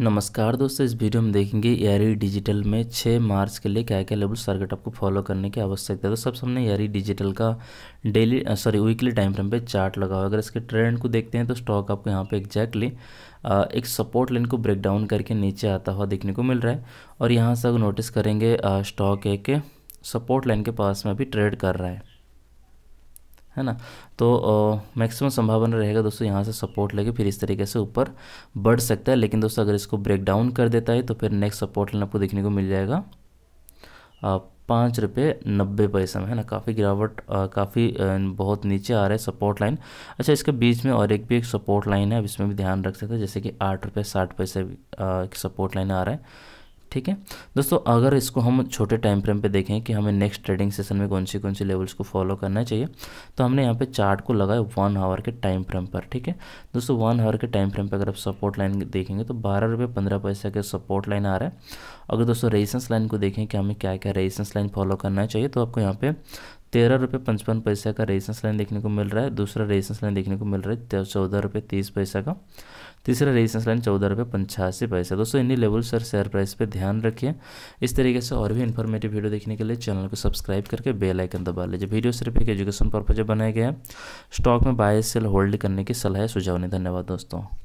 नमस्कार दोस्तों इस वीडियो में देखेंगे एयरी डिजिटल में 6 मार्च के लिए क्या क्या लेवल सर्किट आपको फॉलो करने की आवश्यकता है तो सबसे हमने एयरी डिजिटल का daily sorry weekly time frame पे चार्ट लगा हुआ अगर इसके ट्रेंड को देखते हैं तो स्टॉक आपको यहाँ पे एक्जैक्टली एक सपोर्ट लाइन को ब्रेक डाउन करके नीचे आता हुआ देखने को मिल रहा है और यहाँ से अगर नोटिस करेंगे स्टॉक एक सपोर्ट लाइन के पास में अभी ट्रेड कर रहा है है ना तो मैक्सिमम संभावना रहेगा दोस्तों यहाँ से सपोर्ट लेके फिर इस तरीके से ऊपर बढ़ सकता है लेकिन दोस्तों अगर इसको ब्रेक डाउन कर देता है तो फिर नेक्स्ट सपोर्ट लेना आपको देखने को मिल जाएगा पाँच रुपये नब्बे पैसे में है ना काफ़ी गिरावट काफ़ी बहुत नीचे आ रहा है सपोर्ट लाइन अच्छा इसके बीच में और एक भी एक सपोर्ट लाइन है अब इसमें भी ध्यान रख सकते हैं जैसे कि आठ रुपये साठ पैसे की सपोर्ट लाइन आ रहा है ठीक है दोस्तों अगर इसको हम छोटे टाइम फ्रेम पे देखें कि हमें नेक्स्ट ट्रेडिंग सेशन में कौन सी कौन सी लेवल्स को फॉलो करना चाहिए तो हमने यहाँ पे चार्ट को लगाया वन आवर के टाइम फ्रेम पर ठीक है दोस्तों वन आवर के टाइम फ्रेम पर अगर आप सपोर्ट लाइन देखेंगे तो बारह रुपये पंद्रह पैसे का सपोर्ट लाइन आ रहा है अगर दोस्तों रेजिस्टेंस लाइन को देखें कि हमें क्या क्या रेजिस्टेंस लाइन फॉलो करना चाहिए तो आपको यहाँ पे तेरह रुपये पचपन पैसा का रेजिस्टेंस लाइन देखने को मिल रहा है दूसरा रेजिस्टेंस लाइन देखने को मिल रहा है चौदह रुपये तीस पैसा का तीसरा रेजिस्टेंस लाइन चौदह रुपये पंचासी पैसा दोस्तों इन्हीं लेवल सर शेयर प्राइस पे ध्यान रखिए इस तरीके से और भी इन्फॉर्मेटिव वीडियो देखने के लिए चैनल को सब्सक्राइब करके बेल आइकन दबा लीजिए वीडियो सिर्फ एक एजुकेशन पर्पज बनाया गया है स्टॉक में बाय सेल होल्ड करने की सलाह सुझाव नहीं धन्यवाद दोस्तों